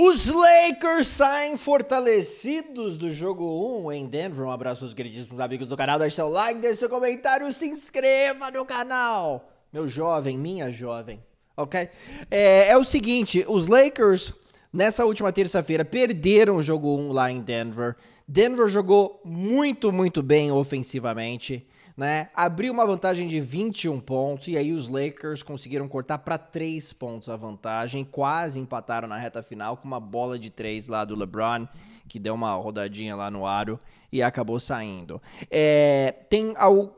Os Lakers saem fortalecidos do jogo 1 em Denver. Um abraço aos queridíssimos amigos do canal. Deixe seu like, deixe seu comentário, se inscreva no canal. Meu jovem, minha jovem, ok? É, é o seguinte, os Lakers nessa última terça-feira perderam o jogo 1 lá em Denver. Denver jogou muito, muito bem ofensivamente né? Abriu uma vantagem de 21 pontos e aí os Lakers conseguiram cortar para 3 pontos a vantagem, quase empataram na reta final com uma bola de 3 lá do LeBron, que deu uma rodadinha lá no aro e acabou saindo. É, tem ao,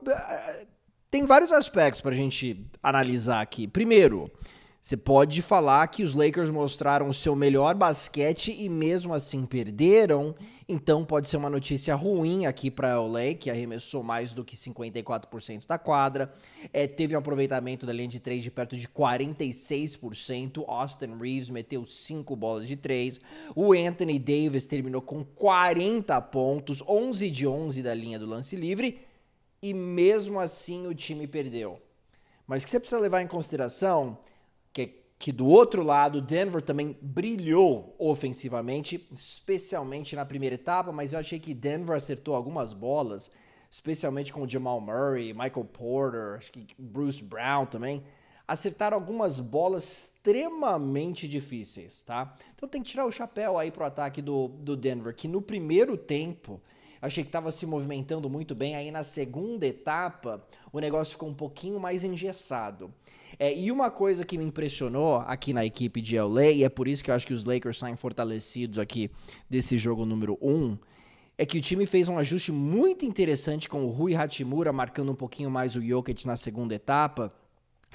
tem vários aspectos para a gente analisar aqui. Primeiro, você pode falar que os Lakers mostraram o seu melhor basquete e mesmo assim perderam. Então pode ser uma notícia ruim aqui para o LA, que arremessou mais do que 54% da quadra. É, teve um aproveitamento da linha de 3 de perto de 46%. Austin Reeves meteu 5 bolas de 3. O Anthony Davis terminou com 40 pontos, 11 de 11 da linha do lance livre. E mesmo assim o time perdeu. Mas o que você precisa levar em consideração que do outro lado, Denver também brilhou ofensivamente, especialmente na primeira etapa, mas eu achei que Denver acertou algumas bolas, especialmente com Jamal Murray, Michael Porter, acho que Bruce Brown também, acertaram algumas bolas extremamente difíceis, tá? Então tem que tirar o chapéu aí pro ataque do, do Denver, que no primeiro tempo achei que estava se movimentando muito bem. Aí na segunda etapa, o negócio ficou um pouquinho mais engessado. É, e uma coisa que me impressionou aqui na equipe de LA, e é por isso que eu acho que os Lakers saem fortalecidos aqui desse jogo número 1, um, é que o time fez um ajuste muito interessante com o Rui Hachimura marcando um pouquinho mais o Jokic na segunda etapa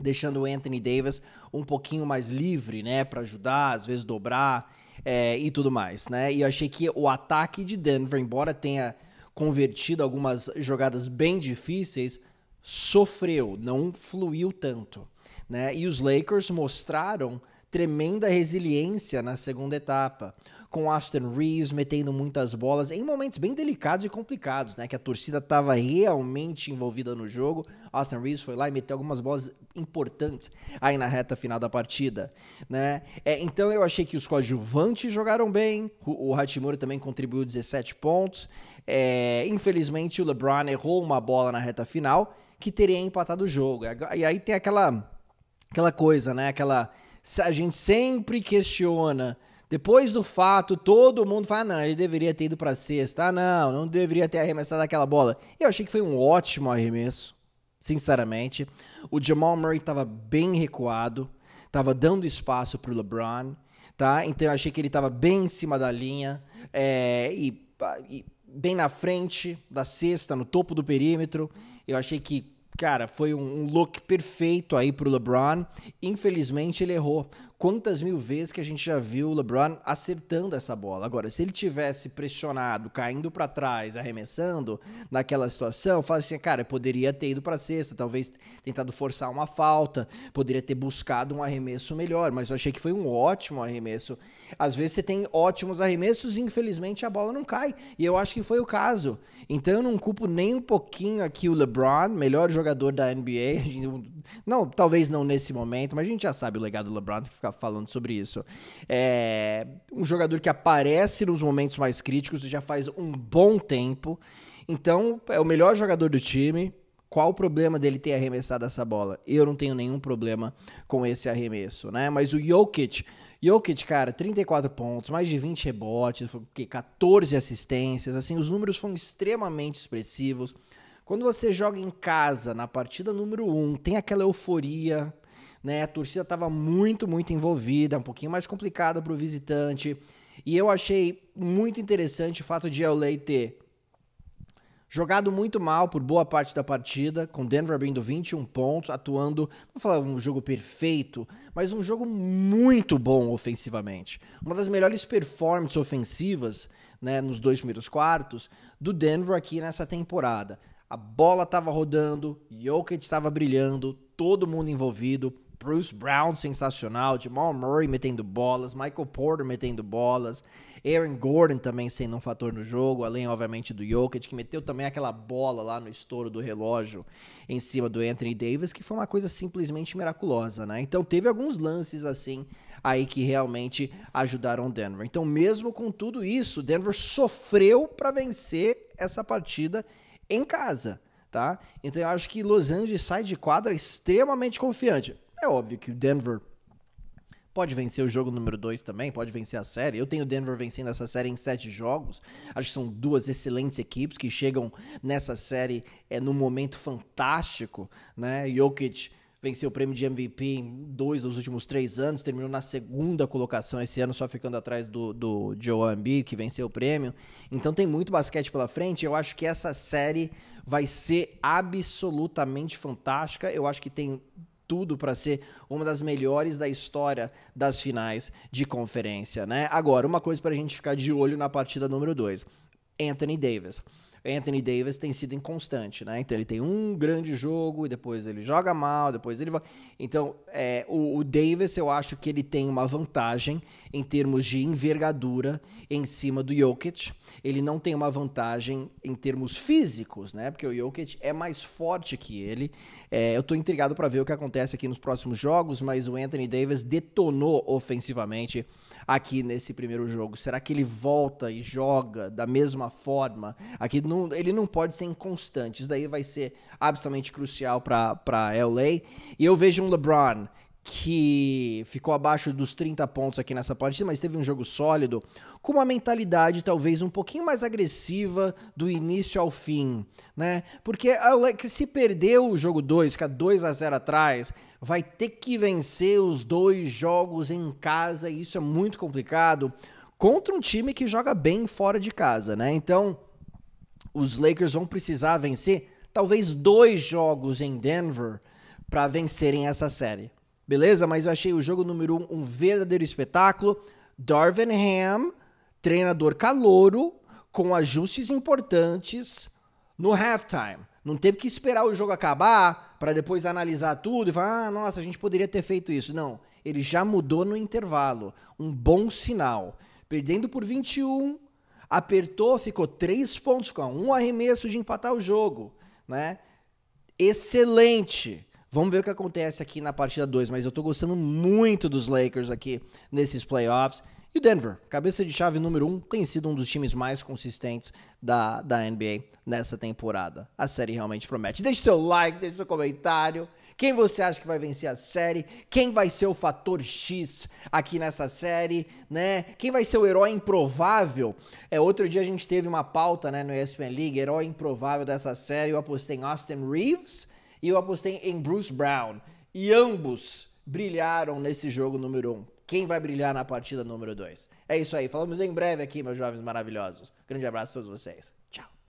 deixando o Anthony Davis um pouquinho mais livre, né, para ajudar, às vezes dobrar é, e tudo mais, né? E eu achei que o ataque de Denver, embora tenha convertido algumas jogadas bem difíceis, sofreu, não fluiu tanto, né? E os Lakers mostraram tremenda resiliência na segunda etapa, com Aston Reeves metendo muitas bolas em momentos bem delicados e complicados, né? Que a torcida estava realmente envolvida no jogo. Aston Reeves foi lá e meteu algumas bolas importantes aí na reta final da partida, né? É, então eu achei que os coadjuvantes jogaram bem. O, o Hachimura também contribuiu 17 pontos. É, infelizmente o LeBron errou uma bola na reta final que teria empatado o jogo. E aí tem aquela aquela coisa, né? Aquela a gente sempre questiona. Depois do fato, todo mundo fala: não, ele deveria ter ido para sexta. Ah, não, não deveria ter arremessado aquela bola. Eu achei que foi um ótimo arremesso, sinceramente. O Jamal Murray estava bem recuado, estava dando espaço para o LeBron, tá? Então eu achei que ele estava bem em cima da linha é, e, e bem na frente da cesta, no topo do perímetro. Eu achei que Cara, foi um look perfeito aí pro LeBron. Infelizmente ele errou quantas mil vezes que a gente já viu o LeBron acertando essa bola. Agora, se ele tivesse pressionado, caindo para trás, arremessando naquela situação, fala assim, cara, eu poderia ter ido para sexta, talvez tentado forçar uma falta, poderia ter buscado um arremesso melhor, mas eu achei que foi um ótimo arremesso. Às vezes você tem ótimos arremessos e infelizmente a bola não cai, e eu acho que foi o caso. Então eu não culpo nem um pouquinho aqui o LeBron, melhor jogador da NBA. Não, talvez não nesse momento, mas a gente já sabe o legado do LeBron, que ficar falando sobre isso. É um jogador que aparece nos momentos mais críticos já faz um bom tempo. Então, é o melhor jogador do time. Qual o problema dele ter arremessado essa bola? Eu não tenho nenhum problema com esse arremesso, né? Mas o Jokic Jokic, cara, 34 pontos, mais de 20 rebotes, 14 assistências, assim, os números foram extremamente expressivos. Quando você joga em casa, na partida número 1, um, tem aquela euforia, né? A torcida estava muito, muito envolvida, um pouquinho mais complicada para o visitante. E eu achei muito interessante o fato de LA ter jogado muito mal por boa parte da partida, com Denver abrindo 21 pontos, atuando, não falar um jogo perfeito, mas um jogo muito bom ofensivamente. Uma das melhores performances ofensivas, né, nos dois primeiros quartos do Denver aqui nessa temporada. A bola estava rodando, Jokic estava brilhando, todo mundo envolvido, Bruce Brown sensacional, Jamal Murray metendo bolas, Michael Porter metendo bolas, Aaron Gordon também sendo um fator no jogo, além obviamente do Jokic que meteu também aquela bola lá no estouro do relógio em cima do Anthony Davis, que foi uma coisa simplesmente miraculosa, né? Então teve alguns lances assim aí que realmente ajudaram o Denver. Então mesmo com tudo isso, Denver sofreu para vencer essa partida em casa. Tá? Então eu acho que Los Angeles sai de quadra extremamente confiante é óbvio que o Denver pode vencer o jogo número 2 também, pode vencer a série. Eu tenho o Denver vencendo essa série em sete jogos. Acho que são duas excelentes equipes que chegam nessa série é, num momento fantástico, né? Jokic venceu o prêmio de MVP em dois dos últimos três anos, terminou na segunda colocação esse ano, só ficando atrás do, do Joe que venceu o prêmio. Então tem muito basquete pela frente. Eu acho que essa série vai ser absolutamente fantástica. Eu acho que tem tudo para ser uma das melhores da história das finais de conferência, né? Agora, uma coisa para a gente ficar de olho na partida número 2, Anthony Davis. Anthony Davis tem sido inconstante, né? Então ele tem um grande jogo, depois ele joga mal, depois ele vai. Então, é, o, o Davis, eu acho que ele tem uma vantagem em termos de envergadura em cima do Jokic. Ele não tem uma vantagem em termos físicos, né? Porque o Jokic é mais forte que ele. É, eu tô intrigado para ver o que acontece aqui nos próximos jogos, mas o Anthony Davis detonou ofensivamente aqui nesse primeiro jogo. Será que ele volta e joga da mesma forma? Aqui no não, ele não pode ser inconstante. Isso daí vai ser absolutamente crucial para LA. E eu vejo um LeBron que ficou abaixo dos 30 pontos aqui nessa partida, mas teve um jogo sólido, com uma mentalidade talvez um pouquinho mais agressiva do início ao fim, né? Porque que se perdeu o jogo 2, fica 2 a 0 atrás, vai ter que vencer os dois jogos em casa, e isso é muito complicado contra um time que joga bem fora de casa, né? Então, os Lakers vão precisar vencer talvez dois jogos em Denver para vencerem essa série. Beleza? Mas eu achei o jogo número um um verdadeiro espetáculo. Darvin Ham, treinador calouro, com ajustes importantes no halftime. Não teve que esperar o jogo acabar para depois analisar tudo e falar: ah, nossa, a gente poderia ter feito isso. Não, ele já mudou no intervalo. Um bom sinal. Perdendo por 21, apertou, ficou três pontos com um arremesso de empatar o jogo, né? Excelente. Vamos ver o que acontece aqui na partida 2, mas eu tô gostando muito dos Lakers aqui nesses playoffs. E o Denver, cabeça de chave número 1, um, tem sido um dos times mais consistentes da, da NBA nessa temporada. A série realmente promete. Deixe seu like, deixe seu comentário. Quem você acha que vai vencer a série? Quem vai ser o fator X aqui nessa série, né? Quem vai ser o herói improvável? É, outro dia a gente teve uma pauta, né, no ESPN League, herói improvável dessa série. Eu apostei em Austin Reeves e eu apostei em Bruce Brown. E ambos brilharam nesse jogo número 1. Um. Quem vai brilhar na partida número 2? É isso aí. Falamos em breve aqui, meus jovens maravilhosos. Grande abraço a todos vocês.